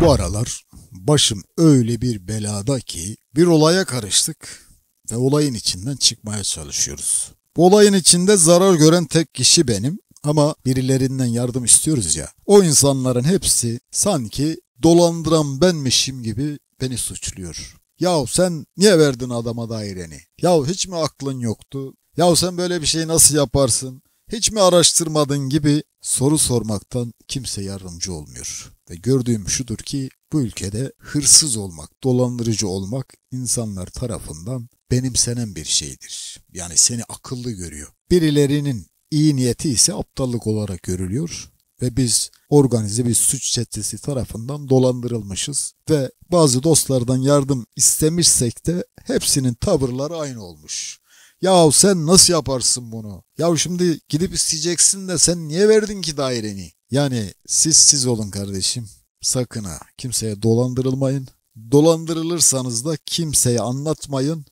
Bu aralar başım öyle bir belada ki bir olaya karıştık ve olayın içinden çıkmaya çalışıyoruz. Bu olayın içinde zarar gören tek kişi benim ama birilerinden yardım istiyoruz ya. O insanların hepsi sanki dolandıran benmişim gibi beni suçluyor. Yahu sen niye verdin adama daireni? Yahu hiç mi aklın yoktu? Yahu sen böyle bir şeyi nasıl yaparsın? hiç mi araştırmadın gibi soru sormaktan kimse yardımcı olmuyor. Ve gördüğüm şudur ki bu ülkede hırsız olmak, dolandırıcı olmak insanlar tarafından benimsenen bir şeydir. Yani seni akıllı görüyor. Birilerinin iyi niyeti ise aptallık olarak görülüyor ve biz organize bir suç çetesi tarafından dolandırılmışız ve bazı dostlardan yardım istemişsek de hepsinin tavırları aynı olmuş. Ya sen nasıl yaparsın bunu? Ya şimdi gidip isteyeceksin de sen niye verdin ki daireni? Yani siz siz olun kardeşim. Sakın ha kimseye dolandırılmayın. Dolandırılırsanız da kimseye anlatmayın.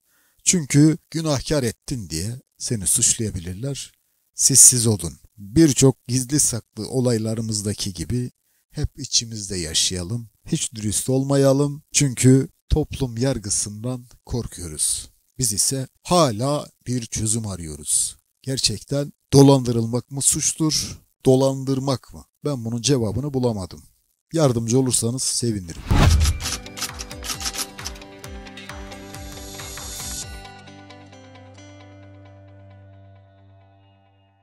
Çünkü günahkar ettin diye seni suçlayabilirler. Siz siz olun. Birçok gizli saklı olaylarımızdaki gibi hep içimizde yaşayalım. Hiç dürüst olmayalım. Çünkü toplum yargısından korkuyoruz. Biz ise hala bir çözüm arıyoruz. Gerçekten dolandırılmak mı suçtur, dolandırmak mı? Ben bunun cevabını bulamadım. Yardımcı olursanız sevinirim.